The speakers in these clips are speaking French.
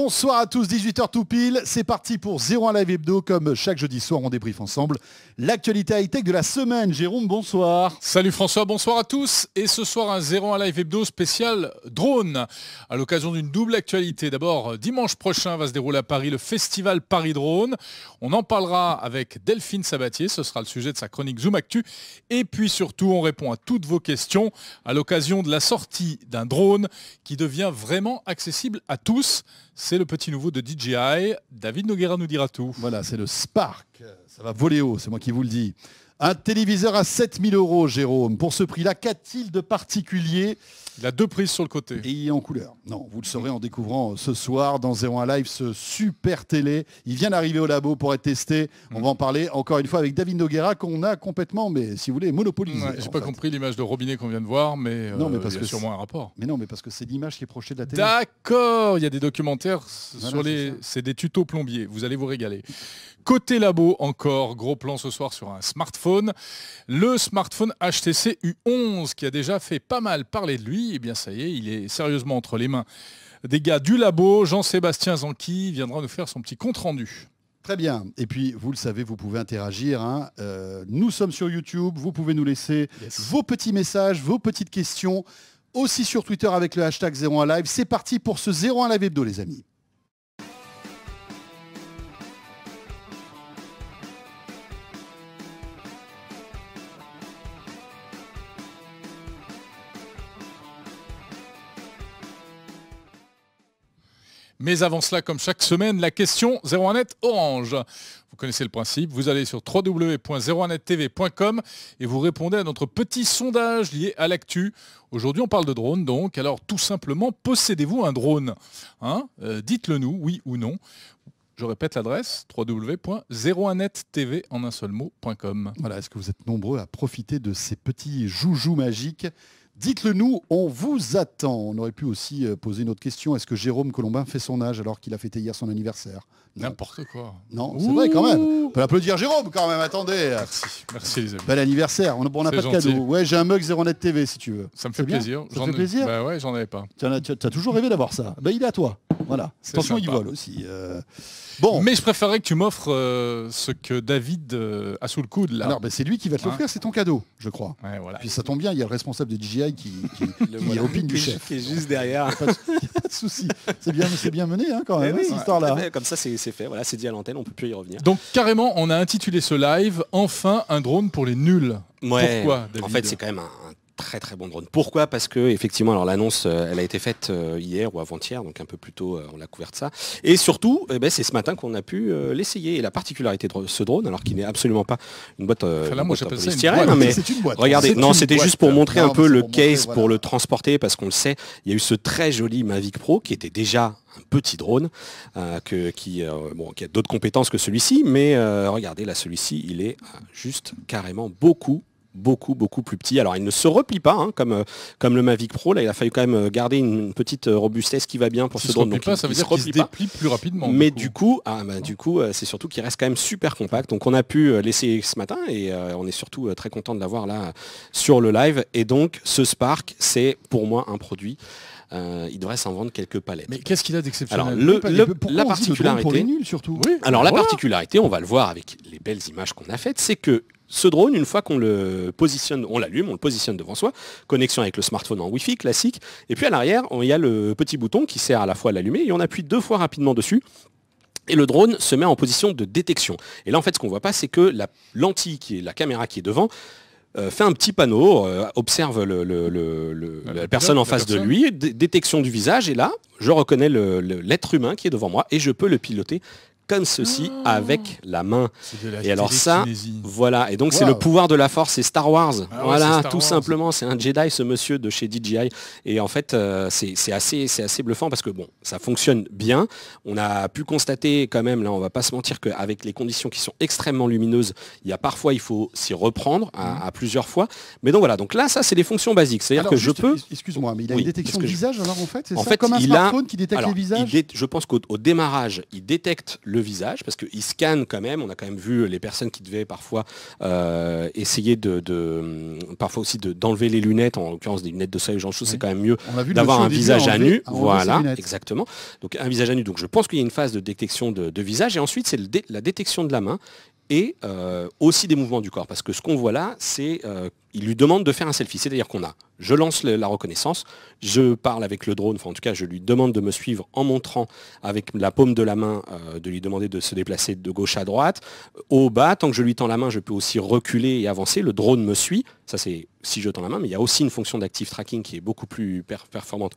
Bonsoir à tous, 18h tout pile. C'est parti pour 01 Live Hebdo. Comme chaque jeudi soir, on débriefe ensemble l'actualité high-tech de la semaine. Jérôme, bonsoir. Salut François, bonsoir à tous. Et ce soir, un 01 Live Hebdo spécial drone. À l'occasion d'une double actualité. D'abord, dimanche prochain va se dérouler à Paris le festival Paris Drone. On en parlera avec Delphine Sabatier. Ce sera le sujet de sa chronique Zoom Actu. Et puis surtout, on répond à toutes vos questions à l'occasion de la sortie d'un drone qui devient vraiment accessible à tous. C'est le petit nouveau de DJI. David Noguera nous dira tout. Voilà, c'est le Spark. Ça va voler haut, c'est moi qui vous le dis. Un téléviseur à 7000 euros, Jérôme. Pour ce prix-là, qu'a-t-il de particulier Il a deux prises sur le côté. Et il est en couleur. Non, vous le saurez en découvrant ce soir dans 01 Live ce super télé. Il vient d'arriver au labo pour être testé. On va en parler encore une fois avec David Noguera qu'on a complètement, mais si vous voulez, monopolisé. Je n'ai pas compris l'image de robinet qu'on vient de voir, mais, euh, non, il y a sûrement un rapport. Mais non, mais parce que c'est l'image qui est projetée de la télé. D'accord, il y a des documentaires sur les. C'est des tutos plombiers. Vous allez vous régaler. Côté labo encore, gros plan ce soir sur un smartphone le smartphone HTC U11 qui a déjà fait pas mal parler de lui, et eh bien ça y est, il est sérieusement entre les mains des gars du labo. Jean-Sébastien Zanqui viendra nous faire son petit compte-rendu. Très bien. Et puis, vous le savez, vous pouvez interagir. Hein. Euh, nous sommes sur YouTube. Vous pouvez nous laisser vos petits messages, vos petites questions. Aussi sur Twitter avec le hashtag 01Live. C'est parti pour ce 01 Live Hebdo, les amis. Mais avant cela, comme chaque semaine, la question 01net Orange. Vous connaissez le principe, vous allez sur www.01nettv.com et vous répondez à notre petit sondage lié à l'actu. Aujourd'hui, on parle de drone donc. Alors tout simplement, possédez-vous un drone hein euh, Dites-le nous, oui ou non. Je répète l'adresse www.01nettv en un seul mot.com. Voilà, est-ce que vous êtes nombreux à profiter de ces petits joujoux magiques Dites-le nous, on vous attend. On aurait pu aussi euh, poser une autre question. Est-ce que Jérôme Colombin fait son âge alors qu'il a fêté hier son anniversaire N'importe quoi. Non, c'est vrai quand même. On peut applaudir Jérôme quand même, attendez. Merci, merci les amis. Bel anniversaire. On n'a pas de cadeau. Ouais, j'ai un mug 0 net TV si tu veux. Ça me fait plaisir. Ça te fait plaisir bah ouais, j'en avais pas. Tu as, toujours rêvé d'avoir ça. Bah il est à toi. Voilà. Attention, il vole aussi. Euh. Bon. Mais je préférerais que tu m'offres euh, ce que David euh, a sous le coude là. Alors, ben, c'est lui qui va te hein l'offrir, c'est ton cadeau, je crois. Puis ça tombe bien, il y a le responsable de DJI qui, du est juste derrière. Il n'y pas de souci. C'est bien, bien mené hein, quand eh même, hein, cette histoire-là. Eh ben, comme ça, c'est fait. Voilà, c'est dit à l'antenne, on peut plus y revenir. Donc carrément, on a intitulé ce live Enfin un drone pour les nuls. Pourquoi En fait, c'est quand même un très très bon drone. Pourquoi Parce que effectivement, alors l'annonce, euh, elle a été faite euh, hier ou avant-hier, donc un peu plus tôt, euh, on l'a couvert ça. Et surtout, eh ben, c'est ce matin qu'on a pu l'essayer. Et la particularité de ce drone, alors qu'il n'est absolument pas une boîte, enfin mais regardez, non, c'était juste pour montrer un peu le case pour le transporter, parce qu'on le sait, il y a eu ce très joli Mavic Pro qui était déjà un petit drone qui, a d'autres compétences que celui-ci, mais regardez là celui-ci, il est juste carrément beaucoup beaucoup, beaucoup plus petit. Alors, il ne se replie pas, hein, comme, euh, comme le Mavic Pro. Là, il a fallu quand même euh, garder une, petite euh, robustesse qui va bien pour ce drone. pas, ça veut dire se, replie déplie plus rapidement. Mais du coup, ah, bah, du c'est surtout qu'il reste quand même super compact. Donc, on a pu l'essayer ce matin et on est surtout très content de l'avoir là sur le live. Et donc, ce Spark, c'est pour moi un produit. il devrait s'en vendre quelques palettes. Mais qu'est-ce qu'il a d'exceptionnel la particularité, pour surtout. Alors la particularité, on va le voir avec les belles images qu'on a faites, c'est que ce drone, une fois qu'on le positionne, on l'allume, on le positionne devant soi, connexion avec le smartphone en Wi-Fi classique, et puis à l'arrière, il y a le petit bouton qui sert à la fois à l'allumer, et on appuie deux fois rapidement dessus et le drone se met en position de détection. Et là, en fait, ce qu'on ne voit pas, c'est que la lentille, qui est la caméra qui est devant, euh, fait un petit panneau, euh, observe la, personne en face de lui, détection du visage, et là, je reconnais l'être humain qui est devant moi, et je peux le piloter comme ceci ah. avec la main. et alors ça, voilà. Et donc c'est le pouvoir de la force, c'est Star Wars. Ah voilà, tout simplement, c'est un Jedi, ce monsieur de chez DJI. Et en fait, euh, c'est assez, assez bluffant parce que bon, ça fonctionne bien. On a pu constater quand même, là on va pas se mentir, qu'avec les conditions qui sont extrêmement lumineuses, il y a parfois il faut s'y reprendre à, mm-hmm. plusieurs fois. Mais donc voilà, donc là ça c'est les fonctions basiques. C'est-à-dire que je peux. Excuse-moi, mais il a une détection de visage alors en fait, c'est ça comme un smartphone qui détecte les visages. Je pense qu'au démarrage, il détecte le visage, parce qu'ils scanne quand même, on a quand même vu les personnes qui devaient parfois euh, essayer de, parfois aussi d'enlever les lunettes, en l'occurrence des lunettes de soleil ou genre c'est quand même mieux d'avoir un visage à nu. Voilà, exactement. Donc un visage à nu. Donc je pense qu'il y a une phase de détection de, visage, et ensuite c'est la détection de la main et euh, aussi des mouvements du corps. Parce que ce qu'on voit là, c'est qu'il euh, lui demande de faire un selfie. C'est-à-dire qu'on a, je lance la reconnaissance, je parle avec le drone, enfin en tout cas je lui demande de me suivre en montrant avec la paume de la main, euh, de lui demander de se déplacer de gauche à droite. Au bas, tant que je lui tends la main, je peux aussi reculer et avancer. Le drone me suit. Ça c'est si je tends la main, mais il y a aussi une fonction d'active tracking qui est beaucoup plus performante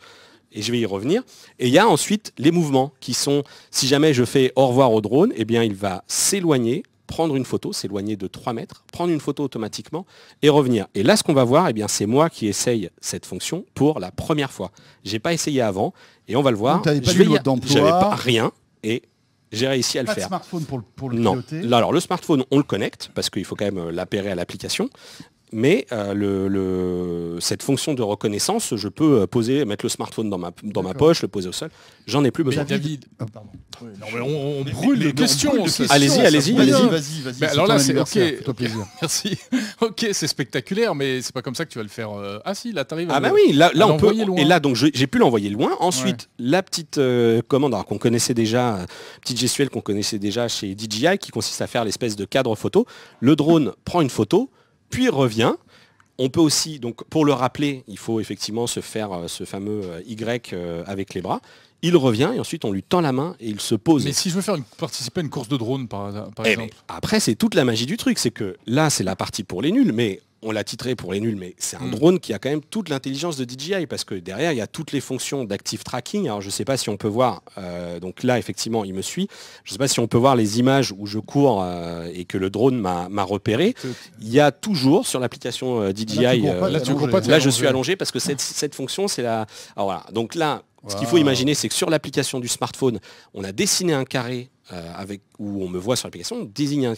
et je vais y revenir. Et il y a ensuite les mouvements qui sont, si jamais je fais au revoir au drone, eh bien il va s'éloigner, prendre une photo, s'éloigner de 3 mètres, prendre une photo automatiquement et revenir. Et là, ce qu'on va voir, eh c'est moi qui essaye cette fonction pour la première fois. Je n'ai pas essayé avant et on va le voir. n'avais pas pas rien et j'ai réussi à le faire. smartphone pour, le non. alors le smartphone, on le connecte parce qu'il faut quand même euh, l'appairer à l'application mais euh, cette fonction de reconnaissance, je peux euh, poser, mettre le smartphone dans ma, poche, le poser au sol. J'en ai plus besoin. David, on, brûle les questions. Allez-y, allez-y, allez-y. Vas-y, vas-y. alors là, c'est ok. Merci. ok, c'est spectaculaire, mais c'est pas comme ça que tu vas le faire. Euh, ah si, là, t'arrives. Ah bah oui, là, on peut. Et là, donc, j'ai pu l'envoyer loin. Ensuite, la petite commande qu'on connaissait déjà, petite gestuelle qu'on connaissait déjà chez DJI, qui consiste à faire l'espèce de cadre photo. Le drone prend une photo puis revient. On peut aussi, donc pour le rappeler, il faut effectivement se faire euh, ce fameux euh, Y euh, avec les bras. Il revient et ensuite on lui tend la main et il se pose. Mais si je veux faire participer à une course de drone par, eh exemple. après c'est toute la magie du truc, c'est que là c'est la partie pour les nuls, mais on l'a titré pour les nuls, mais c'est un mm. drone qui a quand même toute l'intelligence de DJI parce que derrière, il y a toutes les fonctions d'active tracking. Alors, je ne sais pas si on peut voir, euh, donc là, effectivement, il me suit. Je ne sais pas si on peut voir les images où je cours euh, et que le drone m'a repéré. Il y a toujours sur l'application euh, DJI, là, je suis allongé parce que cette, fonction, c'est la... Alors, voilà. Donc là, ce qu'il faut imaginer, c'est que sur l'application du smartphone, on a dessiné un carré euh, où on me voit sur l'application,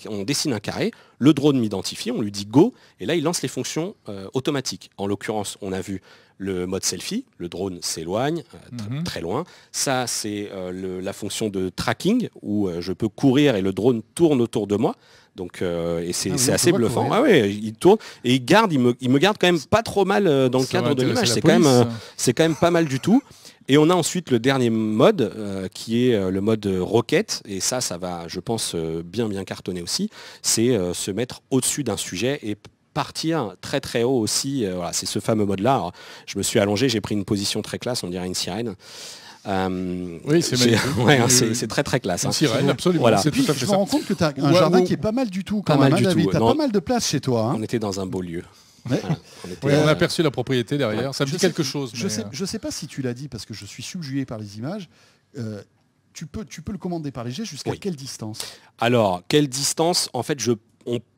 on, dessine un carré, le drone m'identifie, on lui dit go, et là il lance les fonctions euh, automatiques. En l'occurrence, on a vu le mode selfie, le drone s'éloigne euh, mhm. très loin. Ça, c'est la fonction de tracking, où je peux courir et le drone tourne autour de moi. Donc euh, et c'est ah, assez bluffant. Ah il tourne et il garde, il me, garde quand même pas trop mal euh, dans le cadre de l'image. C'est quand même, euh, c'est quand même pas mal du tout. Et on a ensuite le dernier mode qui est le mode roquette et ça ça va je pense bien bien cartonner aussi, c'est se mettre au-dessus d'un sujet et partir très très haut aussi. c'est ce fameux mode là. je me suis allongé, j'ai pris une position très classe, on dirait une sirène. Euh, oui, c'est très très classe. Hein. absolument. je me rends compte que tu as un jardin qui est pas mal du tout. Quand pas mal Tu as pas mal de place chez toi. Hein. On était dans un beau lieu. On, a euh, aperçu la propriété derrière. Ça me dit quelque chose. Je ne euh, sais, pas si tu l'as dit parce que je suis subjugué par les images. tu peux, le commander par jets jusqu'à quelle distance Alors, quelle distance En fait,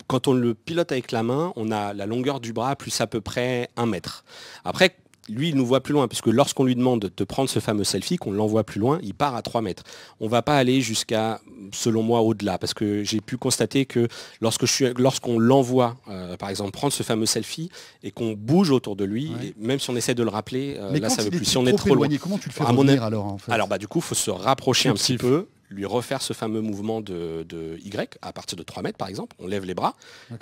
quand on le pilote avec la main, on a la longueur du bras plus à peu près un mètre. Après, lui, il nous voit plus loin, parce que lorsqu'on lui demande de prendre ce fameux selfie, qu'on l'envoie plus loin, il part à 3 mètres. On ne va pas aller jusqu'à, selon moi, au-delà, parce que j'ai pu constater que lorsque lorsqu'on l'envoie, euh, par exemple, prendre ce fameux selfie et qu'on bouge autour de lui, même si on essaie de le rappeler, euh, là, ça veut plus. Si on est trop, loin, comment tu le fais revenir, alors Alors, bah, du coup, il faut se rapprocher un petit peu lui refaire ce fameux mouvement de, Y à partir de 3 mètres par exemple. On lève les bras.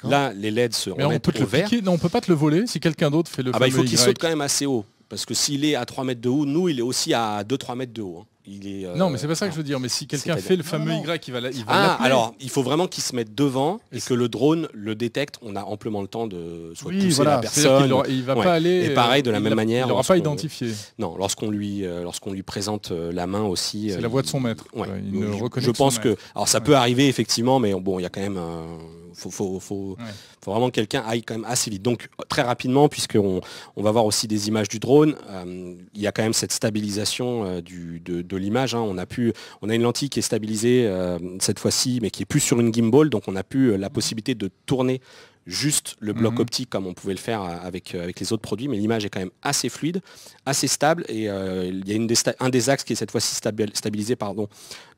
Là, les LED se Mais remettent on au le vert. on peut pas te le voler si quelqu'un d'autre fait le Ah bah, il faut qu'il saute quand même assez haut. Parce que s'il est à 3 mètres de haut, nous, il est aussi à 2-3 mètres de haut. Hein. Euh, non, mais c'est pas ça que je veux dire. Mais si quelqu'un fait le fameux Y, il va, ah, alors, il faut vraiment qu'il se mette devant et, que le drone le détecte. On a amplement le temps de pousser voilà, la personne. Il, va pas aller. Et pareil, de la euh, même manière. Il l'aura pas identifié. Non, lorsqu'on lui, euh, lorsqu'on lui présente la main aussi. C'est la voix de son maître. je, pense que. Alors, ça peut arriver effectivement, mais bon, il y a quand même faut, faut, vraiment que quelqu'un aille quand même assez vite. Donc très rapidement, puisqu'on on va voir aussi des images du drone, euh, il y a quand même cette stabilisation euh, de, l'image. Hein. On, a on a une lentille qui est stabilisée euh, cette fois-ci, mais qui est plus sur une gimbal, donc on a pu la possibilité de tourner juste le bloc mhm. optique comme on pouvait le faire avec, euh, avec les autres produits, mais l'image est quand même assez fluide, assez stable, et euh, il y a une un des axes qui est cette fois-ci stabilisé pardon,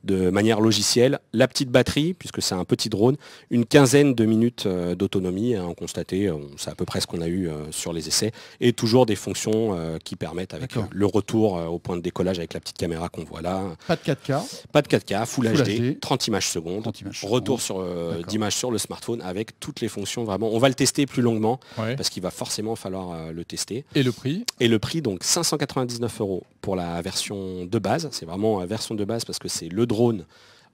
de manière logicielle, la petite batterie, puisque c'est un petit drone, une quinzaine de minutes euh, d'autonomie, à hein, on constatait, c'est à peu près ce qu'on a eu sur les essais, et toujours des fonctions qui permettent avec le retour au point de décollage avec la petite caméra qu'on voit là. Pas de 4K. Pas de 4K, Full, HD, 30 images secondes, retour d'image sur sur le smartphone avec toutes les fonctions on va le tester plus longuement parce qu'il va forcément falloir euh, le tester. Et le prix Et le prix, donc 599 euros pour la version de base. C'est vraiment la euh, version de base parce que c'est le drone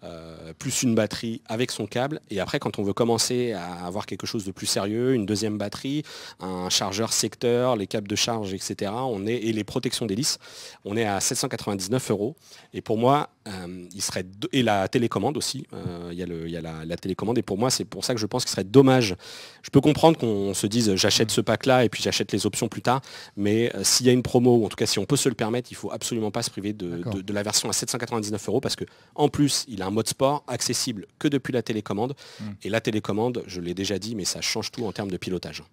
euh, plus une batterie avec son câble. Et après, quand on veut commencer à avoir quelque chose de plus sérieux, une deuxième batterie, un chargeur secteur, les câbles de charge, etc., on est, et les protections d'hélice, on est à 799 euros. Et pour moi, euh, il serait et la télécommande aussi, euh, il y a, la, télécommande. Et pour moi, c'est pour ça que je pense qu'il serait dommage. Je peux comprendre qu'on se dise j'achète ce pack-là et puis j'achète les options plus tard. Mais s'il y a une promo, ou en tout cas si on peut se le permettre, il ne faut absolument pas se priver de, la version à 799 euros parce que en plus, il a un mode sport accessible que depuis la télécommande. Hmm. Et la télécommande, je l'ai déjà dit, mais ça change tout en termes de pilotage.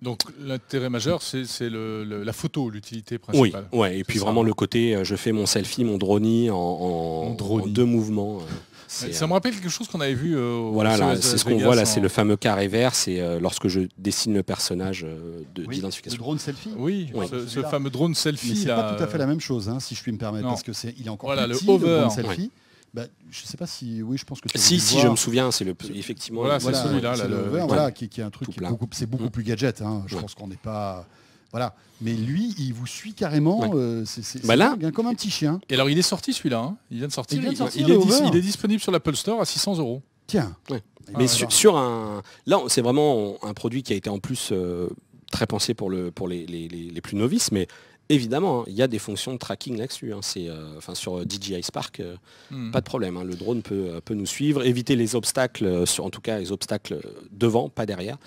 Donc l'intérêt majeur, c'est la photo, l'utilité principale. Oui, ouais, et puis vraiment le côté, euh, je fais mon selfie, mon drony en, en, deux mouvements. Euh, ça me euh, rappelle quelque chose qu'on avait vu. voilà, c'est ce qu'on voit là, c'est le fameux carré vert. C'est lorsque je dessine le personnage de d'identification. Oui, le drone selfie. Oui, ce, fameux drone selfie. C'est pas tout à fait la même chose, hein, si je puis me permettre, parce que c'est il est encore le, over. selfie. Je bah, je sais pas si oui je pense que si si je me souviens c'est le effectivement voilà, c'est celui-là le, qui, est un truc c'est beaucoup, beaucoup mm. plus gadget hein, je pense qu'on n'est pas voilà mais lui il vous suit carrément euh, c'est bah comme un petit chien et alors il est sorti celui-là hein. il vient de sortir il, est, disponible sur l'Apple Store à 600 euros tiens ah, mais sur, un là c'est vraiment un produit qui a été en plus euh, très pensé pour le pour les, les plus novices mais Évidemment, hein, il y a des fonctions de tracking là-dessus. Hein. c'est, euh, sur euh, DJI Spark, euh, hmm. pas de problème. Hein. le drone peut, nous suivre, éviter les obstacles, en tout cas les obstacles devant, pas derrière.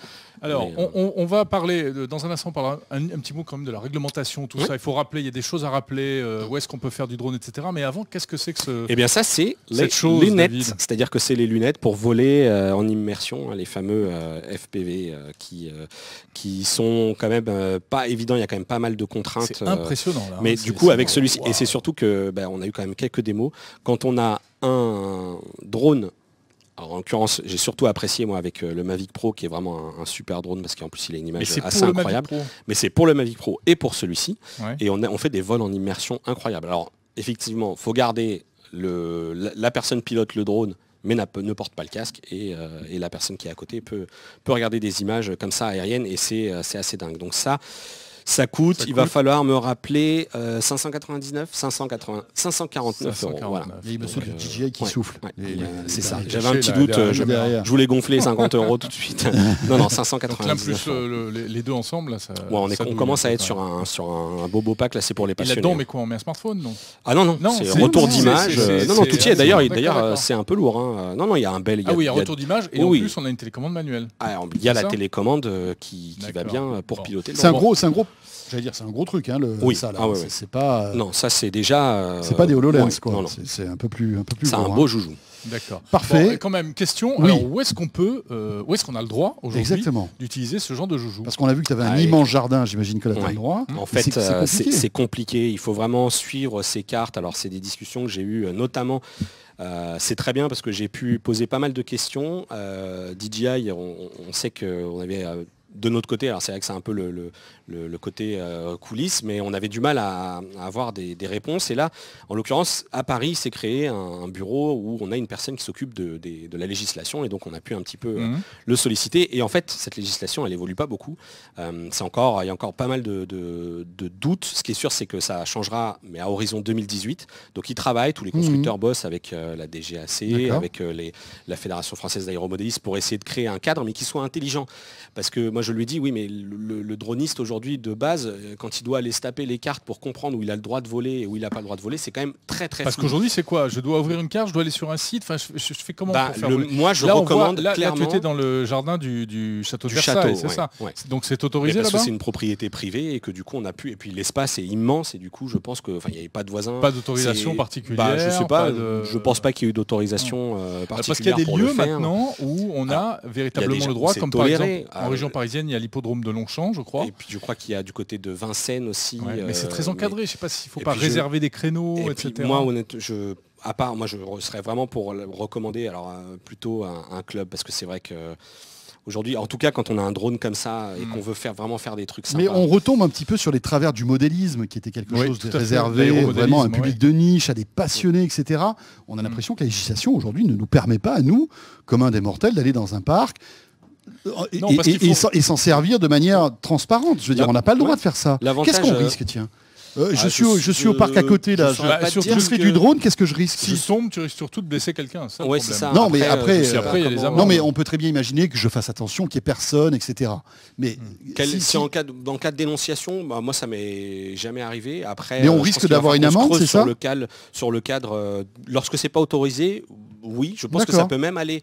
Alors, euh, on, va parler, dans un instant, on parlera un, petit mot quand même de la réglementation, tout ça. Il faut rappeler, il y a des choses à rappeler, euh, où est-ce qu'on peut faire du drone, etc. Mais avant, qu'est-ce que c'est que ce... Eh bien, ça, c'est les lunettes. C'est-à-dire que c'est les lunettes pour voler euh, en immersion, hein, les fameux FPV qui, qui sont quand même pas évidents. Il y a quand même pas mal de contraintes. C'est impressionnant, hein. mais du coup, avec celui-ci, et c'est surtout que ben, on a eu quand même quelques démos. Quand on a un drone alors en l'occurrence, j'ai surtout apprécié moi avec euh, le Mavic Pro qui est vraiment un, super drone parce qu'en plus il a une image assez incroyable. Mais c'est pour le Mavic Pro et pour celui-ci. Et on, fait des vols en immersion incroyables. Alors effectivement, il faut garder le, la, personne pilote le drone mais ne porte pas le casque euh, et, la personne qui est à côté peut, peut regarder des images euh, comme ça aériennes et c'est assez dingue. Donc ça, ça coûte, il va falloir me rappeler 599, 580, 549 euros. Voilà. il me le DJI euh, qui souffle. c'est ça. J'avais un petit doute. Euh, je, voulais gonfler 50 euros tout de suite. non, non, 599. Donc là, plus euh, les deux ensemble, ça, on, commence à être sur un, sur un beau pack. Là, c'est pour les passionnés. Là-dedans, mais quoi On met un smartphone, non Ah non, non. c'est retour d'image. Non, non, tout y est. D'ailleurs, c'est un peu lourd. Hein. Non, non, il y a un bel. Ah oui, retour d'image. Et eh en plus, on a une télécommande manuelle. Ah, il y a la télécommande qui va bien pour piloter. C'est c'est un gros J'allais dire, c'est un gros truc, hein, le, oui. ça, là. Ah c'est pas... Euh, non, ça, c'est déjà... Euh, c'est pas des HoloLens, quoi. C'est un peu plus... Un peu plus c'est un hein. beau joujou. D'accord. Parfait. quand même, question, alors où est-ce qu'on peut, euh, où est-ce qu'on a le droit aujourd'hui d'utiliser ce genre de joujou Parce qu'on a vu que tu avais un ah, immense jardin, j'imagine que là tu as le droit. En fait, c'est compliqué. Il faut vraiment suivre ces cartes. Alors, c'est des discussions que j'ai eues notamment... c'est très bien parce que j'ai pu poser pas mal de questions. DJI, on, on sait qu'on avait de notre côté, alors c'est vrai que c'est un peu le, côté coulisse euh, coulisses, mais on avait du mal à, avoir des, réponses. Et là, en l'occurrence, à Paris, s'est créé un, bureau où on a une personne qui s'occupe de, la législation, et donc on a pu un petit peu mhm. euh, le solliciter. Et en fait, cette législation, elle évolue pas beaucoup. Euh, encore, il y a encore pas mal de, doutes. Ce qui est sûr, c'est que ça changera, mais à horizon 2018. Donc ils travaillent, tous les mhm. constructeurs bossent avec la DGAC, avec les, la Fédération française d'aéromodélisme pour essayer de créer un cadre, mais qui soit intelligent. Parce que je lui dis, oui, mais le, droniste aujourd'hui, de base, euh, quand il doit aller se taper les cartes pour comprendre où il a le droit de voler et où il n'a pas le droit de voler, c'est quand même très très Parce qu'aujourd'hui, c'est quoi Je dois ouvrir une carte, je dois aller sur un site, enfin, je, fais comment bah, pour faire Moi, je recommande là, dans le jardin du, château de Versailles, c'est ça Donc c'est autorisé que c'est une propriété privée et que du coup, on a pu... Et puis l'espace est immense et du coup, je pense que... il n'y avait pas de voisins. Pas d'autorisation particulière bah, Je sais pas, je pense pas qu'il y ait eu d'autorisation particulière euh, Parce qu'il y a des lieux maintenant où on ah. a véritablement le droit, comme par exemple en ah, région euh, parisienne, il y a l'hippodrome de Longchamp, je crois. Et puis je crois qu'il y a du côté de Vincennes aussi. mais c'est euh, très encadré, je sais pas s'il ne faut pas réserver des créneaux, etc. moi, honnêtement, je à part, moi, je serais vraiment pour recommander alors euh, plutôt un, club parce que c'est vrai que aujourd'hui, en tout cas, quand on a un drone comme ça et hmm. qu'on veut faire vraiment faire des trucs Mais on retombe un petit peu sur les travers du modélisme, qui était quelque chose de réservé vraiment à un public de niche, à des passionnés, etc. On a hmm. l'impression que la législation aujourd'hui ne nous permet pas, à nous, comme un des mortels, d'aller dans un parc, euh, et, s'en servir de manière transparente. Je veux dire, on n'a pas le droit de faire ça. Qu'est-ce qu'on risque, euh, tiens euh, ah, je, suis au, je suis au parc à côté là. Je, je bah, du drone, qu'est-ce que je risque Si tombe, tu risques surtout de blesser quelqu'un. non, mais après, euh, non mais on peut très bien imaginer que je fasse attention, qu'il n'y ait personne, etc. Mais hmm. si, en cas de, cas de dénonciation, bah, moi ça m'est jamais arrivé. Après, mais on euh, risque d'avoir une amende, c'est ça sur le, cadre, lorsque c'est pas autorisé, oui, je pense que ça peut même aller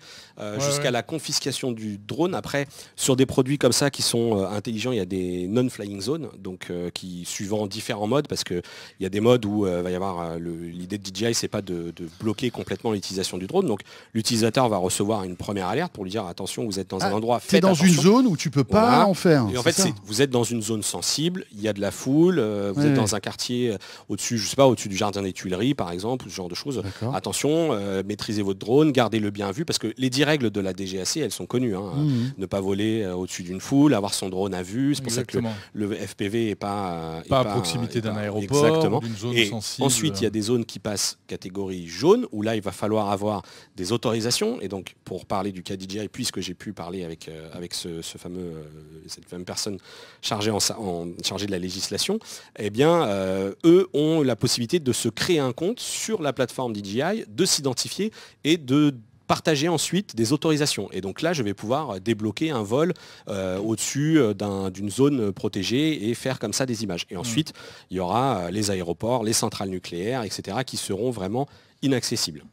jusqu'à la confiscation du drone. Après, sur des produits comme ça qui sont intelligents, il y a des non-flying zones, donc qui suivant différents modes parce qu'il y a des modes où euh, va y avoir euh, l'idée de DJI, c'est pas de, bloquer complètement l'utilisation du drone. Donc l'utilisateur va recevoir une première alerte pour lui dire attention, vous êtes dans un ah, endroit. Tu dans une zone où tu peux pas en faire. Et en fait, vous êtes dans une zone sensible, il y a de la foule, euh, vous êtes dans un quartier au-dessus, je sais pas, au-dessus du jardin des Tuileries par exemple, ce genre de choses. Attention, maîtrisez votre drone, gardez-le bien vu parce que les 10 règles de la DGAC, elles sont connues. Hein. Mmh. Ne pas voler au-dessus d'une foule, avoir son drone à vue. C'est pour ça que le, FPV n'est pas, pas, à proximité d'un exactement. et Ensuite, il y a des zones qui passent catégorie jaune, où là, il va falloir avoir des autorisations. Et donc, pour parler du cas DJI, puisque j'ai pu parler avec, euh, avec ce, fameux, euh, cette fameuse personne chargée, en, en, chargée de la législation, eh bien, euh, eux ont la possibilité de se créer un compte sur la plateforme DJI, de s'identifier et de partager ensuite des autorisations. Et donc là, je vais pouvoir débloquer un vol euh, au-dessus euh, d'une zone protégée et faire comme ça des images. Et mmh. ensuite, il y aura euh, les aéroports, les centrales nucléaires, etc., qui seront vraiment inaccessibles.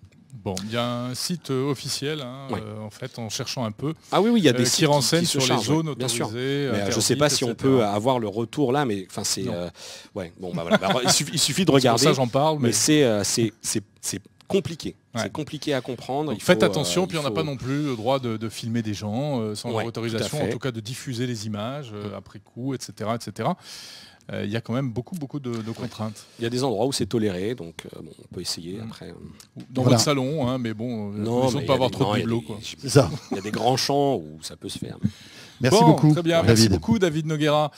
Bon, il y a un site officiel, hein, en fait, en cherchant un peu. Ah oui, oui, il y a des qui sur les zones bien sûr. je ne sais pas si on peut avoir le retour là, mais enfin c'est, ouais, bon, bah bah, il, suffit, de regarder. ça j'en parle, mais, c'est compliqué. C'est compliqué à comprendre. Faites attention, euh, puis on n'a pas non plus le droit de, filmer des gens euh, sans leur autorisation, en tout cas de diffuser les images euh, après coup, etc. etc. Il y a quand même beaucoup, beaucoup de, contraintes. Il y a des endroits où c'est toléré, donc on peut essayer mm. après. Dans le votre salon, hein, mais bon, non, pas avoir trop de bibelots. Il y a des grands champs où ça peut se faire. Merci beaucoup. Très bien, merci beaucoup David Noguera.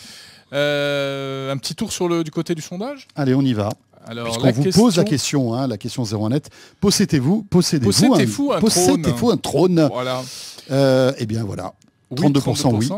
un petit tour sur le, du côté du sondage Allez, on y va. Puisqu'on vous pose la question, hein, la question zéro net possédez-vous possédez un, trône Voilà. Euh, eh bien voilà, 32%, oui.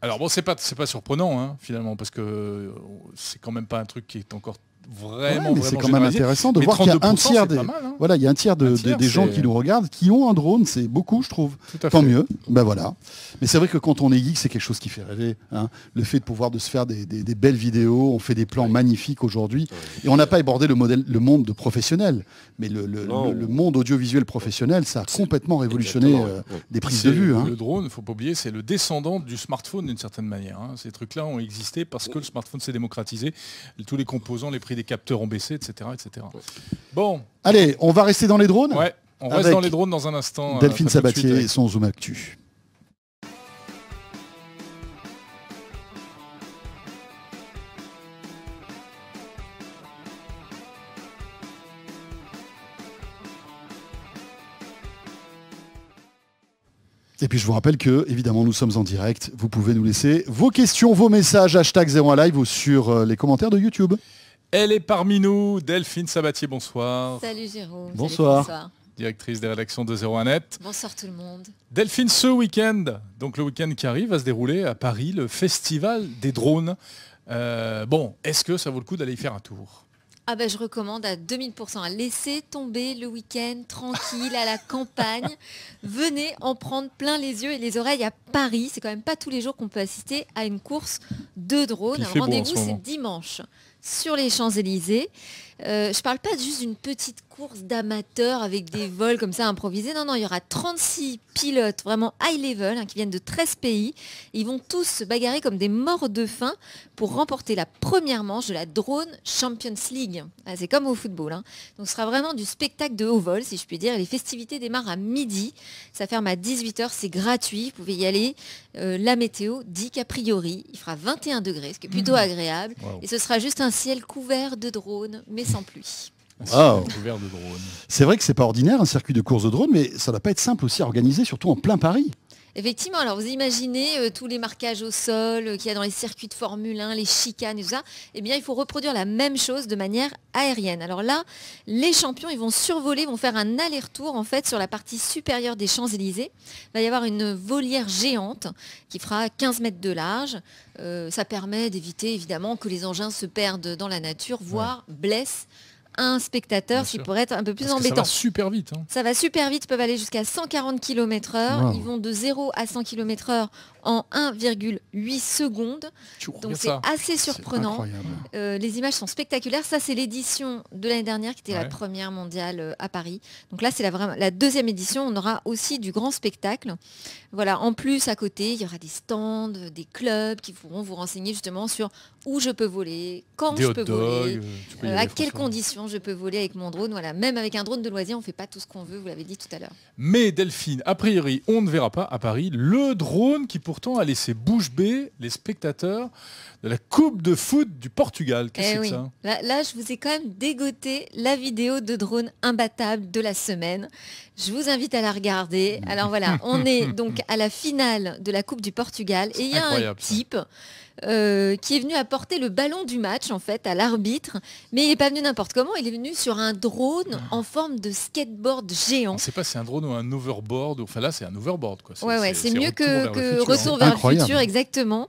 Alors bon, c'est pas, pas surprenant hein, finalement, parce que euh, c'est quand même pas un truc qui est encore vraiment, C'est quand même intéressant de voir qu'il y a un tiers des, hein. voilà, il y a un tiers, des, gens qui nous regardent qui ont un drone, c'est beaucoup, je trouve. Tant mieux. Ben voilà. Mais c'est vrai que quand on est geek, c'est quelque chose qui fait rêver. Hein. Le fait de pouvoir de se faire des, belles vidéos, on fait des plans magnifiques aujourd'hui, et on n'a pas abordé le monde de professionnel, mais le, monde audiovisuel professionnel, ça a complètement révolutionné euh, des prises de vue. Hein. Le drone, il faut pas oublier, c'est le descendant du smartphone d'une certaine manière. Ces trucs-là ont existé parce que le smartphone s'est démocratisé. Tous les composants, les prix des capteurs ont baissé, etc. etc. Bon. Allez, on va rester dans les drones Ouais, on reste dans les drones dans un instant. Euh, Delphine Sabatier et son Zoom Actu. Et puis je vous rappelle que, évidemment, nous sommes en direct. Vous pouvez nous laisser vos questions, vos messages, hashtag 01live ou sur euh, les commentaires de YouTube. Elle est parmi nous, Delphine Sabatier, bonsoir. Salut Jérôme. Bonsoir. directrice des rédactions de 01net. Bonsoir tout le monde. Delphine, ce week-end, donc le week-end qui arrive, va se dérouler à Paris le festival des drones. Euh, bon, est-ce que ça vaut le coup d'aller y faire un tour ah ben je recommande à 2000%. À laisser tomber le week-end tranquille à la campagne. Venez en prendre plein les yeux et les oreilles à Paris. C'est quand même pas tous les jours qu'on peut assister à une course de drones. rendez-vous, c'est dimanche sur les Champs-Élysées. Euh, je ne parle pas juste d'une petite course d'amateurs avec des vols comme ça improvisés. Non, non, il y aura 36 pilotes vraiment high level hein, qui viennent de 13 pays. Ils vont tous se bagarrer comme des morts de faim pour remporter la première manche de la Drone Champions League. Ah, c'est comme au football. Hein. Donc ce sera vraiment du spectacle de haut vol, si je puis dire. Les festivités démarrent à midi. Ça ferme à 18h. C'est gratuit. Vous pouvez y aller. Euh, la météo dit qu'a priori, il fera 21 degrés, ce qui est plutôt mmh. agréable. Et ce sera juste un ciel couvert de drones, mais sans pluie. C'est vrai que c'est pas ordinaire un circuit de course de drone, mais ça doit pas être simple aussi à organiser, surtout en plein Paris. Effectivement, alors vous imaginez euh, tous les marquages au sol euh, qu'il y a dans les circuits de Formule 1, les chicanes et tout ça, eh bien il faut reproduire la même chose de manière aérienne. Alors là, les champions, ils vont survoler, vont faire un aller-retour en fait sur la partie supérieure des Champs-Élysées. Il va y avoir une volière géante qui fera 15 mètres de large. Euh, ça permet d'éviter évidemment que les engins se perdent dans la nature, voire blessent un spectateur, ce qui pourrait être un peu plus embêtant. Hein. Ça va super vite. Ça va super vite, ils peuvent aller jusqu'à 140 km/h. Ils vont de 0 à 100 km/h en 1,8 secondes. Donc c'est assez surprenant. Euh, les images sont spectaculaires. Ça, c'est l'édition de l'année dernière qui était la première mondiale euh, à Paris. Donc là, c'est la, la, deuxième édition. On aura aussi du grand spectacle. Voilà, en plus, à côté, il y aura des stands, euh, des clubs qui pourront vous renseigner justement sur où je peux voler, quand je peux voler, à quelles conditions je peux voler avec mon drone. Voilà, même avec un drone de loisir, on ne fait pas tout ce qu'on veut, vous l'avez dit tout à l'heure. Mais Delphine, a priori, on ne verra pas à Paris le drone qui pour pourtant a laissé bouche bée les spectateurs de la Coupe de foot du Portugal. Qu'est-ce eh que ça là, je vous ai quand même dégoté la vidéo de drone imbattable de la semaine. Je vous invite à la regarder. Alors voilà, on est donc à la finale de la Coupe du Portugal et il y a un type euh, qui est venu apporter le ballon du match en fait à l'arbitre, mais il n'est pas venu n'importe comment, il est venu sur un drone ah. en forme de skateboard géant. On ah, ne sait pas si c'est un drone ou un overboard, enfin là c'est un overboard quoi. Ouais ouais, c'est mieux que, que Retour vers le futur, exactement.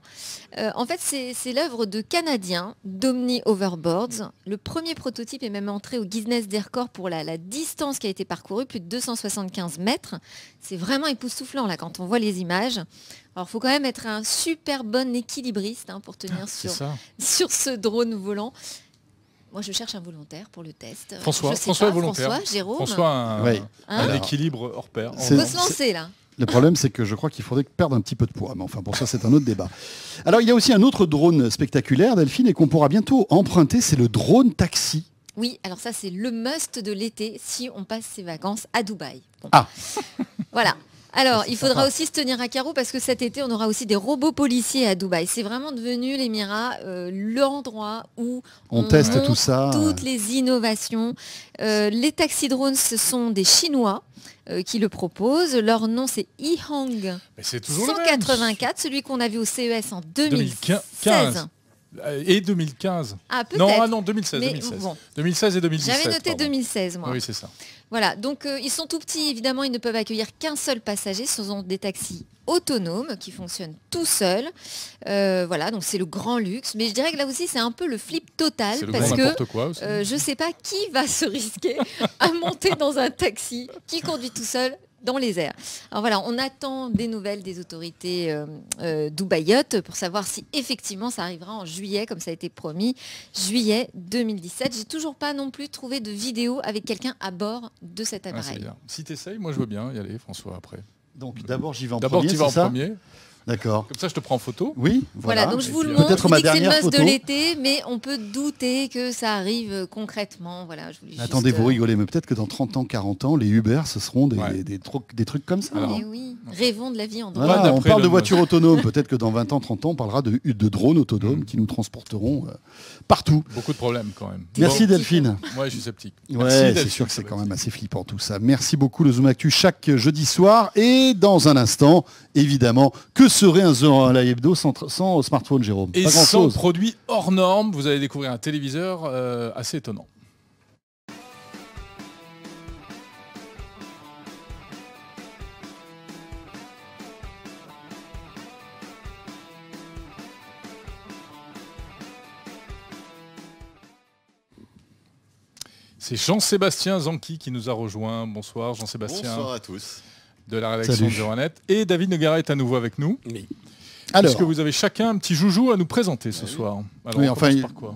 Euh, en fait c'est l'œuvre de Canadien, Domni Overboards. Le premier prototype est même entré au Guinness des records pour la, distance qui a été parcourue, plus de 200 75 mètres. C'est vraiment époustouflant là quand on voit les images. Alors il faut quand même être un super bon équilibriste hein, pour tenir ah, sur, sur ce drone volant. Moi, je cherche un volontaire pour le test. François, François volontaire. François, François, un, hein équilibre hors pair. On peut se lancer là. Le problème, c'est que je crois qu'il faudrait perdre un petit peu de poids. Mais enfin, pour ça, c'est un autre débat. Alors, il y a aussi un autre drone spectaculaire, Delphine, et qu'on pourra bientôt emprunter. C'est le drone taxi. Oui, alors ça c'est le must de l'été si on passe ses vacances à Dubaï. Ah Voilà. Alors, il faudra aussi se tenir à carreau parce que cet été, on aura aussi des robots policiers à Dubaï. C'est vraiment devenu l'Émirat euh, l'endroit où on, teste tout ça, toutes les innovations. Euh, les taxi drones, ce sont des Chinois euh, qui le proposent. Leur nom, c'est Ihang 184, celui qu'on a vu au CES en 2015. Euh, et 2015. Ah, peut Non, ah non, 2016. 2016. et 2017. J'avais noté 2016, moi. Oui, c'est ça. Voilà, donc euh, ils sont tout petits, évidemment, ils ne peuvent accueillir qu'un seul passager. Ce sont des taxis autonomes qui fonctionnent tout seuls. Euh, voilà, donc c'est le grand luxe. Mais je dirais que là aussi, c'est un peu le flip total. parce que je ne sais pas qui va se risquer à monter dans un taxi qui conduit tout seul dans les airs. Alors voilà, on attend des nouvelles des autorités euh, euh pour savoir si effectivement ça arrivera en juillet, comme ça a été promis, juillet 2017. J'ai toujours pas non plus trouvé de vidéo avec quelqu'un à bord de cet ah, appareil. si tu essayes, moi je veux bien y aller, François, après. Donc d'abord j'y vais D'abord tu vas premier. D'accord. Comme ça, je te prends en photo. Oui. Voilà, donc je vous le montre. Peut-être ma dernière photo. de l'été, mais on peut douter que ça arrive euh, concrètement. Voilà, Attendez, vous euh, rigolez, mais peut-être que dans 30 ans, 40 ans, les Uber, ce seront des, trucs, comme ça. Hein. oui, rêvons de la vie en drone. on parle de voitures autonomes. peut-être que dans 20 ans, 30 ans, on parlera de, drones autonomes mm. qui nous transporteront euh, partout. Beaucoup de problèmes quand même. Merci Delphine. Moi, je suis sceptique. Ouais, c'est sûr que c'est quand même assez flippant tout ça. Merci beaucoup le Zoom Actu chaque jeudi soir. Et dans un instant, évidemment. Que serait un The Live Hebdo sans, sans, smartphone, Jérôme Et sans produit hors norme, vous allez découvrir un téléviseur euh, assez étonnant. C'est Jean-Sébastien Zanqui qui nous a rejoint. Bonsoir Jean-Sébastien. Bonsoir à tous de la rédaction de Renette. Et David Nogaret est à nouveau avec nous. Oui. Est-ce que vous avez chacun un petit joujou à nous présenter ce soir. enfin,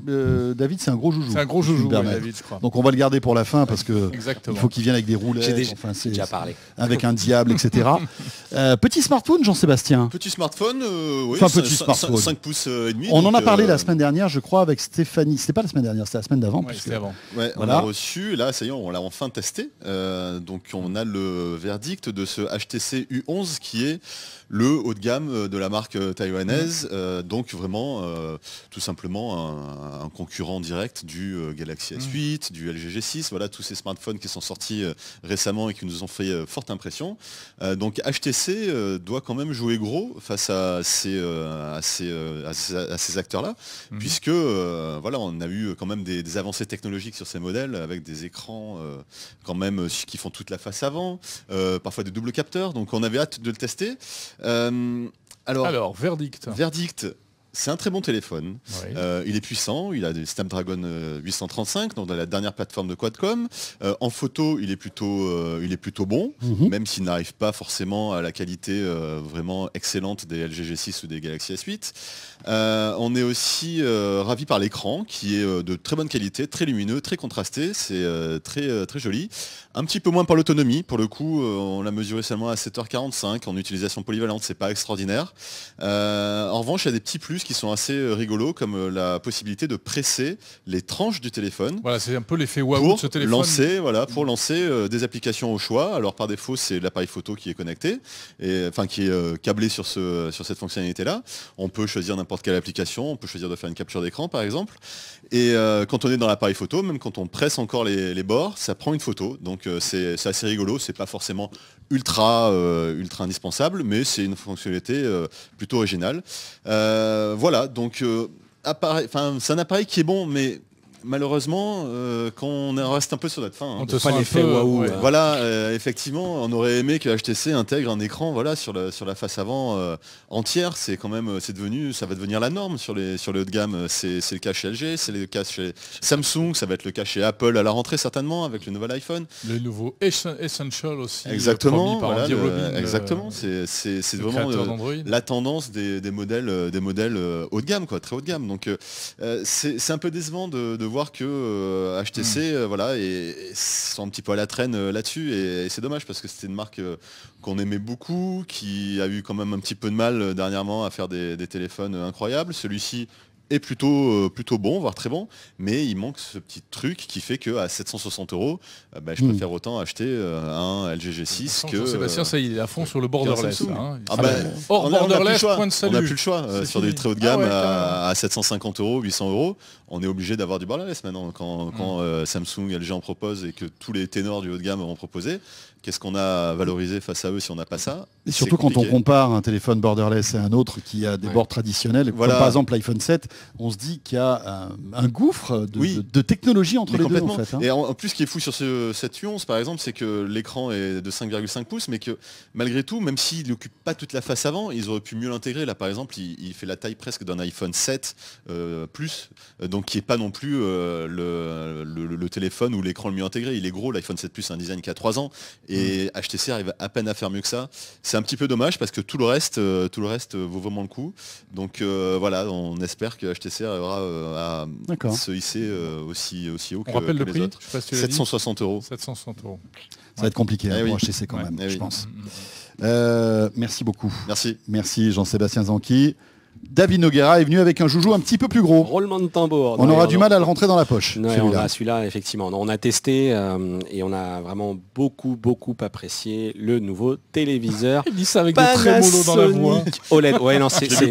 euh, David, c'est un gros joujou. C'est un gros joujou, David, Donc on va le garder pour la fin parce qu'il faut qu'il vienne avec des roulettes. Avec un diable, etc. Euh, petit smartphone, Jean-Sébastien. Petit smartphone, euh, oui. petit smartphone. 5, pouces et demi. On en a parlé la semaine dernière, je crois, avec Stéphanie. C'était pas la semaine dernière, c'était la semaine d'avant. On l'a reçu, là, ça y est, on l'a enfin testé. donc on a le verdict de ce HTC U11 qui est le haut de gamme de la marque euh, donc vraiment euh, tout simplement un, concurrent direct du euh, Galaxy S8, mm. du LG G6, voilà tous ces smartphones qui sont sortis euh, récemment et qui nous ont fait forte impression. donc HTC doit quand même jouer gros face à ces, à ces, à ces, acteurs-là, mm. puisque voilà, on a eu quand même des, des, avancées technologiques sur ces modèles avec des écrans quand même qui font toute la face avant, parfois des doubles capteurs, donc on avait hâte de le tester. Alors, verdict. Verdict. C'est un très bon téléphone. Euh, il est puissant, il a des Snapdragon 835, euh, donc la dernière plateforme de Quadcom. Euh, en photo, il est plutôt, il est plutôt bon, mhm. même s'il n'arrive pas forcément à la qualité vraiment excellente des LG G6 ou des Galaxy S8. on est aussi ravi par l'écran qui est de très bonne qualité, très lumineux, très contrasté, c'est très, très joli. Un petit peu moins par l'autonomie, pour le coup, on l'a mesuré seulement à 7h45, en utilisation polyvalente, c'est pas extraordinaire. en revanche, il y a des petits plus qui sont assez euh, rigolos, comme euh, la possibilité de presser les tranches du téléphone. Voilà, c'est un peu l'effet waouh de ce téléphone. Lancer, voilà, pour mm. lancer euh, des applications au choix. Alors par défaut, c'est l'appareil photo qui est connecté, et, enfin qui est câblé sur, ce, sur cette fonctionnalité-là. On peut choisir n'importe quelle application, on peut choisir de faire une capture d'écran par exemple. Et euh, quand on est dans l'appareil photo, même quand on presse encore les, bords, ça prend une photo. Donc euh, c'est assez rigolo, c'est pas forcément ultra, euh, ultra indispensable, mais c'est une fonctionnalité plutôt originale. voilà, donc c'est un appareil qui est bon, mais malheureusement, euh, quand on reste un peu sur notre fin, hein, on te l'effet waouh. Voilà, euh, effectivement, on aurait aimé que HTC intègre un écran, voilà, sur la sur la face avant euh, entière. C'est quand même, c'est devenu, ça va devenir la norme sur les sur les haut de gamme. C'est le cas chez LG, c'est le cas chez Samsung, ça va être le cas chez Apple à la rentrée certainement avec le nouvel iPhone. Le nouveau Essential aussi. Exactement, par voilà, le, exactement. C'est vraiment la tendance des, modèles des modèles haut de gamme, quoi, très haut de gamme. Donc c'est un peu décevant de voir que HTC, euh, hmm. euh, voilà, et, sont un petit peu à la traîne euh, là-dessus. Et, c'est dommage parce que c'était une marque qu'on aimait beaucoup, qui a eu quand même un petit peu de mal dernièrement à faire des téléphones incroyables. Celui-ci plutôt, euh, plutôt bon, voire très bon, mais il manque ce petit truc qui fait que à 760 euros, euh, bah, je hmm. préfère autant acheter euh, un LG g 6 que... Sébastien, ça il est à fond sur le borderless. on point n'a plus le choix. sur des très haut de gamme ah à, 750 euros, 800 euros, on est obligé d'avoir du borderless maintenant. Quand, hmm. quand Samsung, LG en propose et que tous les ténors du haut de gamme vont proposer, qu'est-ce qu'on a valorisé face à eux si on n'a pas ça Et surtout quand on compare un téléphone borderless à un autre qui a des bords traditionnels, par exemple l'iPhone 7, on se dit qu'il y a un, gouffre de, technologie entre les deux. Hein. Et en, plus, ce qui est fou sur ce, U11, par exemple, c'est que l'écran est de 5,5 pouces, mais que malgré tout, même s'il n'occupe pas toute la face avant, ils auraient pu mieux l'intégrer. Là, par exemple, il, fait la taille presque d'un iPhone 7 euh, plus, euh, donc qui n'est pas non plus euh, le, téléphone ou l'écran le mieux intégré. Il est gros, l'iPhone 7 Plus, un design qui a 3 ans. Et HTC arrive à peine à faire mieux que ça. C'est un petit peu dommage parce que tout le reste, euh, tout le reste euh, vaut vraiment le coup. Donc euh, voilà, on espère que HTC arrivera à se hisser aussi, aussi haut que, autres. 760 euros. 760 euros. Ça va être compliqué HTC hein, eh quand même, eh je pense. merci beaucoup. Merci. Merci Jean-Sébastien Zanqui. David Noguera est venu avec un joujou un petit peu plus gros. Roulement de tambour. On aura du mal à le rentrer dans la poche. Celui-là, celui effectivement. on a testé euh, et on a vraiment beaucoup, beaucoup apprécié le nouveau téléviseur. Il dit ça avec des très dans la voix. OLED. Ouais, non, c'est ça.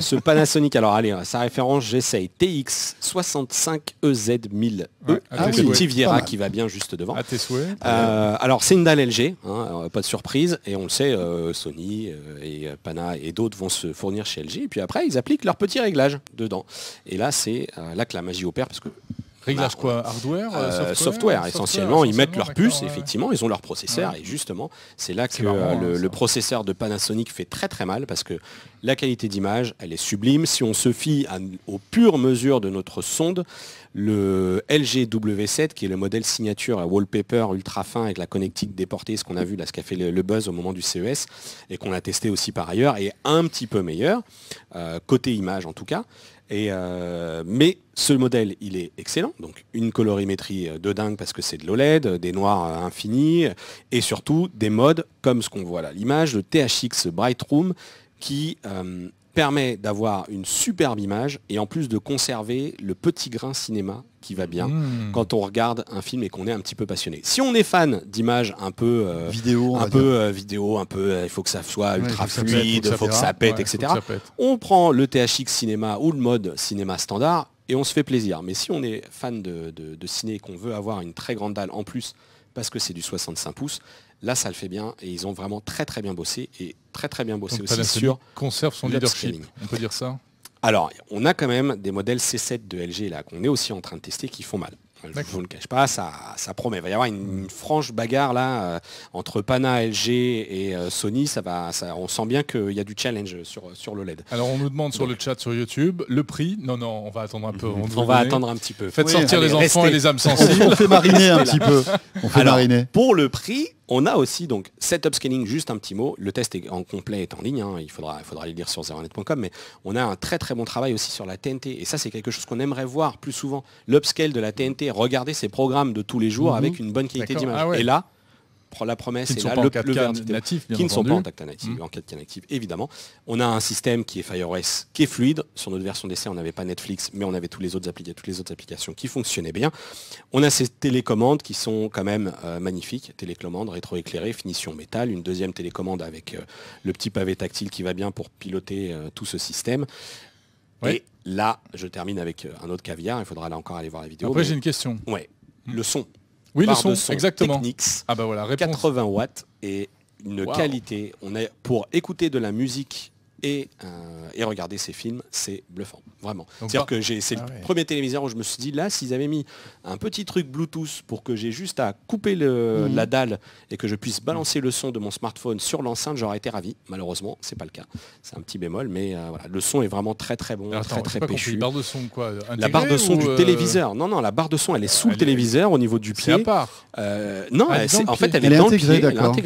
Ce Panasonic, alors allez, sa référence, j'essaye. TX65EZ1000E. E. un petit Viera qui va bien juste devant. À tes souhaits. Euh, alors, c'est une dalle LG, hein, euh, pas de surprise. Et on le sait, Sony et Pana et d'autres vont se fournir chez LG, et puis après, ils appliquent leurs petits réglages dedans. Et là, c'est euh, là que la magie opère, parce que Réglage bah, quoi Hardware euh, euh, software, Essentiellement, ils mettent leur puce, effectivement, ils ont leur processeur. Et justement, c'est là que euh, le, hein, processeur de Panasonic fait très très mal parce que la qualité d'image, elle est sublime. Si on se fie aux pures mesures de notre sonde, le LG W7, qui est le modèle signature à wallpaper ultra fin avec la connectique déportée, ce qu'on a vu là, ce qu'a fait le, buzz au moment du CES et qu'on a testé aussi par ailleurs, est un petit peu meilleur, côté image en tout cas. Et, euh, mais ce modèle, il est excellent. Donc une colorimétrie euh, de dingue parce que c'est de l'OLED, euh, des noirs infinis et surtout des modes comme ce qu'on voit là. L'image, de THX Brightroom qui permet d'avoir une superbe image et en plus de conserver le petit grain cinéma qui va bien hmm. quand on regarde un film et qu'on est un petit peu passionné. Si on est fan d'images un peu euh, euh, vidéo, un peu vidéo, un peu, il faut que ça soit ultra fluide, il faut, que ça pète, etc. On prend le THX cinéma ou le mode cinéma standard et on se fait plaisir. Mais si on est fan de, ciné et qu'on veut avoir une très grande dalle en plus parce que c'est du 65 pouces, là ça le fait bien et ils ont vraiment très très bien bossé et très très bien bossé aussi sur conserve son leadership. On peut dire ça alors, on a quand même des modèles C7 de LG là qu'on est aussi en train de tester qui font mal. Je ne vous le cache pas, ça, ça, promet. Il va y avoir une, franche bagarre là euh, entre Pana, LG et euh, Sony. Ça va, on sent bien qu'il y a du challenge sur, sur le LED. Alors on nous demande sur le chat sur YouTube le prix. Non, non, on va attendre un peu. On, va attendre un petit peu. Faites sortir les enfants et les âmes sensibles. On fait mariner un petit peu. On fait Alors, mariner. Pour le prix, on a aussi donc cet upscaling, juste un petit mot, le test est en complet est en ligne, hein. il faudra, il faudra le lire sur zeronet.com, mais on a un très très bon travail aussi sur la TNT, et ça c'est quelque chose qu'on aimerait voir plus souvent, l'upscale de la TNT, regarder ces programmes de tous les jours mhm. avec une bonne qualité d'image. Ah et là, la promesse et le, en natif, qui ne sont pas en tactile mmh. en évidemment. On a un système qui est FireOS, qui est fluide. Sur notre version d'essai, on n'avait pas Netflix, mais on avait toutes les autres, toutes les autres applications qui fonctionnaient bien. On a ces télécommandes qui sont quand même euh, magnifiques, télécommandes rétroéclairées, finition métal, une deuxième télécommande avec euh, le petit pavé tactile qui va bien pour piloter euh, tout ce système. Et là, je termine avec un autre caviar, il faudra là encore aller voir la vidéo. Après, j'ai une question. Ouais, mmh. le son oui, le son, son exactement. ah bah voilà, 80 watts et une qualité. On est pour écouter de la musique euh, et, regarder ces films, c'est bluffant, vraiment. C'est-à-dire que j'ai, c'est ah le premier téléviseur où je me suis dit, là, s'ils avaient mis un petit truc Bluetooth pour que j'ai juste à couper le, mhm. la dalle et que je puisse balancer le son de mon smartphone sur l'enceinte, j'aurais été ravi. Malheureusement, c'est pas le cas. C'est un petit bémol, mais euh, voilà, le son est vraiment très très bon, très très péchu. La barre de son, quoi, la barre de son du euh, téléviseur. Non, non, la barre de son, elle est sous le téléviseur au niveau du pied. non, c'est, en fait, elle, est, dans le pied,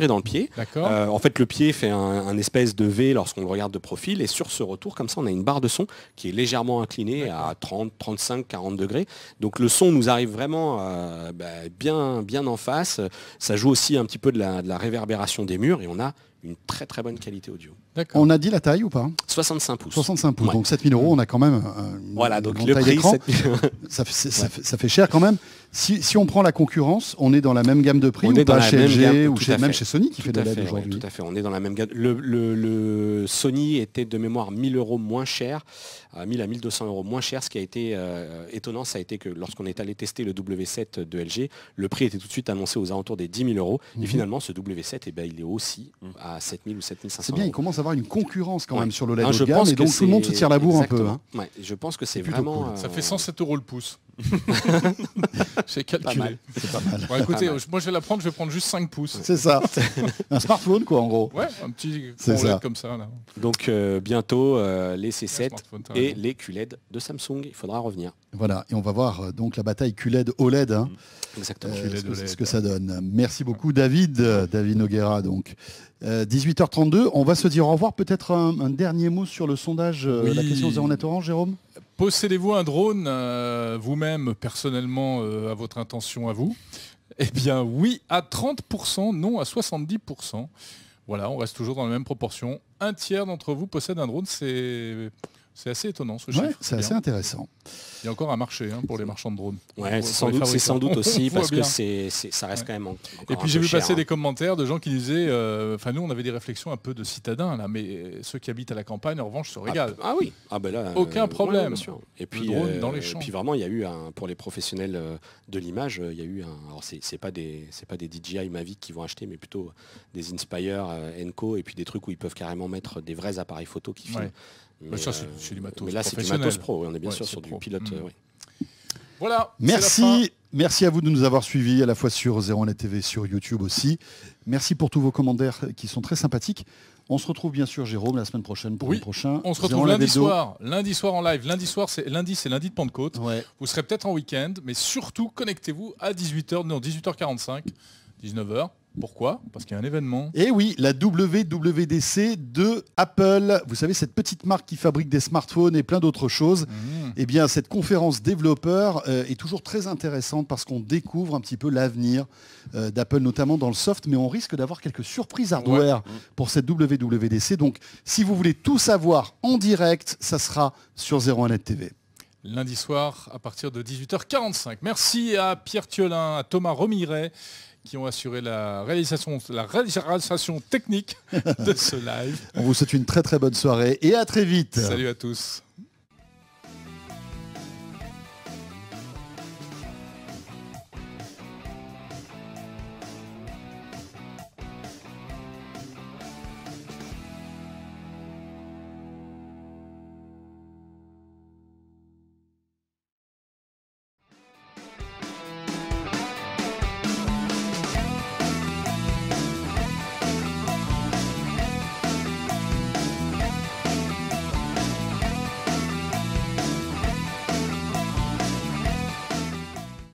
dans le pied. en fait, le pied fait un, espèce de V lorsqu'on le regarde de profil. Et sur ce retour, comme ça, on a une barre de son qui est légèrement inclinée à 30, 35, 40 degrés. Donc le son nous arrive vraiment euh, bah, bien, bien en face. Ça joue aussi un petit peu de la, réverbération des murs et on a une très très bonne qualité audio. On a dit la taille ou pas 65 pouces. 65 pouces, donc 7000 euros, on a quand même euh, voilà, donc le prix, ça, fait cher quand même. Si, on prend la concurrence, on est dans la même gamme de prix, on pas chez LG, ou même chez Sony qui fait de la aujourd'hui. tout à fait, on est dans la même gamme. Le, Sony était de mémoire 1000 euros moins cher, euh, à 1000 à 1200 euros moins cher. Ce qui a été euh, étonnant, ça a été que lorsqu'on est allé tester le W7 de LG, le prix était tout de suite annoncé aux alentours des 10 000 euros. Et mhm. finalement, ce W7, eh ben, il est aussi à 7000 ou 7500 C'est bien, il commence à avoir une concurrence quand même sur le je pense et tout le monde se tire la bourre un peu. Hein. je pense que c'est vraiment... Ça fait 107 euh, euros le pouce. J'ai calculé. moi je vais la prendre, je vais prendre juste 5 pouces. C'est ça. un smartphone quoi en gros. Ouais, un petit C'est comme ça. Donc euh, bientôt euh, les C7 et les QLED de Samsung, il faudra revenir. Voilà, et on va voir euh, donc la bataille QLED OLED. Hein. Mmh. Exactement. E ce, que, ça donne. Merci beaucoup David, David Noguera donc. 18h32, on va se dire au revoir. Peut-être un, dernier mot sur le sondage, la question 09 Orange, Jérôme Possédez-vous un drone euh, vous-même personnellement euh, à votre intention à vous Eh bien oui à 30%, non à 70%. Voilà, on reste toujours dans la même proportion. Un tiers d'entre vous possède un drone, c'est c'est assez étonnant ce ouais, C'est assez intéressant. Il y a encore un marché hein, pour les marchands de drones. Ouais, c'est sans, doute aussi parce que c'est ça reste quand même. et puis j'ai vu passer hein. des commentaires de gens qui disaient, euh, enfin nous on avait des réflexions un peu de citadins là, mais euh, ceux qui habitent à la campagne en revanche se ah, régalent. Ah, oui, ah ben là, aucun euh, problème. et puis dans les Et puis vraiment il y a eu un, pour les professionnels de l'image, il y a eu un, alors c'est pas des c'est pas des DJI Mavic qui vont acheter, mais plutôt des Inspire, Enco et puis des trucs où ils peuvent carrément mettre des vrais appareils photo qui filment. Euh, là, c'est matos pro. On est bien sûr sur pilote. Hmm. Voilà. Merci. Merci à vous de nous avoir suivis à la fois sur 01 TV, sur YouTube aussi. Merci pour tous vos commentaires qui sont très sympathiques. On se retrouve bien sûr, Jérôme, la semaine prochaine pour le prochain. On se retrouve lundi soir. Lundi soir en live. Lundi soir, c'est lundi, c'est lundi de Pentecôte. Vous serez peut-être en week-end, mais surtout connectez-vous à 18h, non 18h45, 19h pourquoi Parce qu'il y a un événement. Et eh oui, la WWDC de Apple. Vous savez, cette petite marque qui fabrique des smartphones et plein d'autres choses. Mmh. Eh bien, cette conférence développeur euh, est toujours très intéressante parce qu'on découvre un petit peu l'avenir euh, d'Apple, notamment dans le soft, mais on risque d'avoir quelques surprises hardware pour cette WWDC. Donc, si vous voulez tout savoir en direct, ça sera sur 01net TV lundi soir à partir de 18h45. Merci à Pierre Thiolin, à Thomas Romiret qui ont assuré la réalisation, technique de ce live. On vous souhaite une très très bonne soirée et à très vite. Salut à tous.